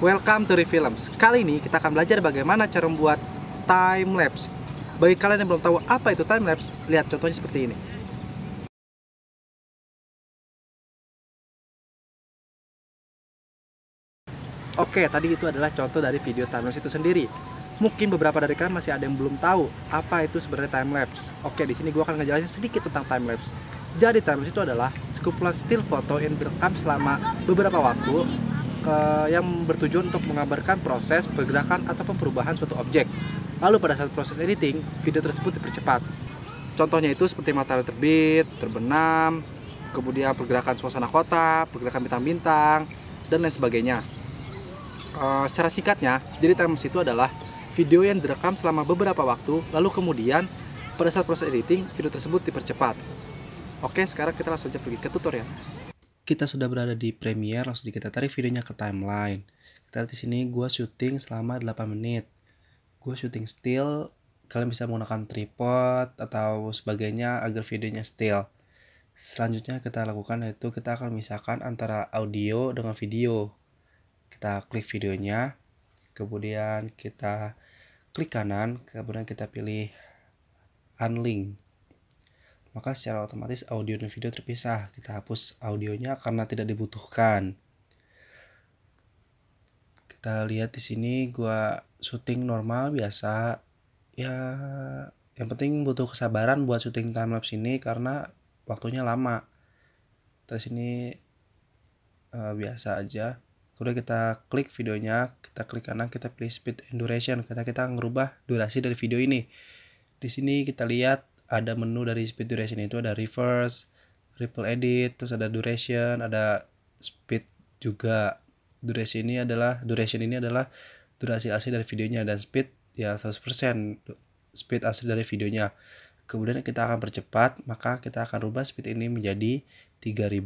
Welcome to Refilms. Kali ini kita akan belajar bagaimana cara membuat time lapse. Bagi kalian yang belum tahu apa itu time lapse, lihat contohnya seperti ini. Oke, tadi itu adalah contoh dari video time lapse itu sendiri. Mungkin beberapa dari kalian masih ada yang belum tahu apa itu sebenarnya time lapse. Oke, di sini gua akan ngejelasin sedikit tentang time lapse. Jadi time lapse itu adalah sekumpulan still foto yang direkam selama beberapa waktu ke, yang bertujuan untuk menggambarkan proses, pergerakan, ataupun perubahan suatu objek. Lalu pada saat proses editing, video tersebut dipercepat. Contohnya itu seperti matahari terbit, terbenam, kemudian pergerakan suasana kota, pergerakan bintang-bintang, dan lain sebagainya. E, secara singkatnya, jadi timelapse itu adalah video yang direkam selama beberapa waktu, lalu kemudian pada saat proses editing, video tersebut dipercepat. Oke, sekarang kita langsung saja pergi ke tutorial kita sudah berada di Premiere, langsung kita tarik videonya ke timeline. Kita lihat di sini gue syuting selama 8 menit. Gue syuting still, kalian bisa menggunakan tripod atau sebagainya agar videonya still. Selanjutnya kita lakukan yaitu kita akan misalkan antara audio dengan video. Kita klik videonya, kemudian kita klik kanan, kemudian kita pilih unlink maka secara otomatis audio dan video terpisah. Kita hapus audionya karena tidak dibutuhkan. Kita lihat di sini gua syuting normal biasa. Ya, yang penting butuh kesabaran buat syuting time lapse ini karena waktunya lama. Terus ini uh, biasa aja. Kemudian kita klik videonya, kita klik kanan, kita pilih speed and duration karena kita ngerubah durasi dari video ini. Di sini kita lihat ada menu dari speed duration itu ada reverse, ripple edit, terus ada duration, ada speed juga. Duration ini adalah duration ini adalah durasi asli dari videonya dan speed ya 100% speed asli dari videonya. Kemudian kita akan percepat, maka kita akan rubah speed ini menjadi 3000.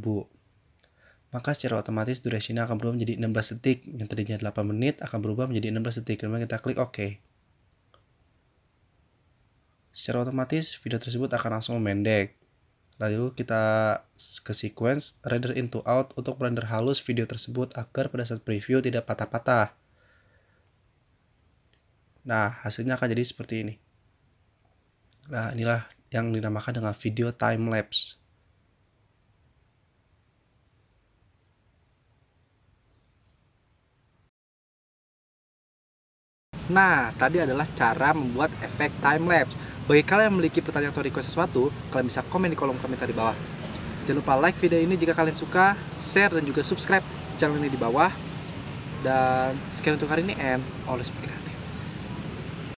Maka secara otomatis durasinya akan berubah menjadi 16 detik. Yang tadinya 8 menit akan berubah menjadi 16 detik. Kemudian kita klik OK secara otomatis video tersebut akan langsung memendek. Lalu kita ke sequence render into out untuk render halus video tersebut agar pada saat preview tidak patah-patah. Nah, hasilnya akan jadi seperti ini. Nah, inilah yang dinamakan dengan video time lapse. Nah, tadi adalah cara membuat efek time lapse. Bagi kalian yang memiliki pertanyaan atau request sesuatu, kalian bisa komen di kolom komentar di bawah. Jangan lupa like video ini jika kalian suka, share dan juga subscribe channel ini di bawah. Dan sekian untuk hari ini and always be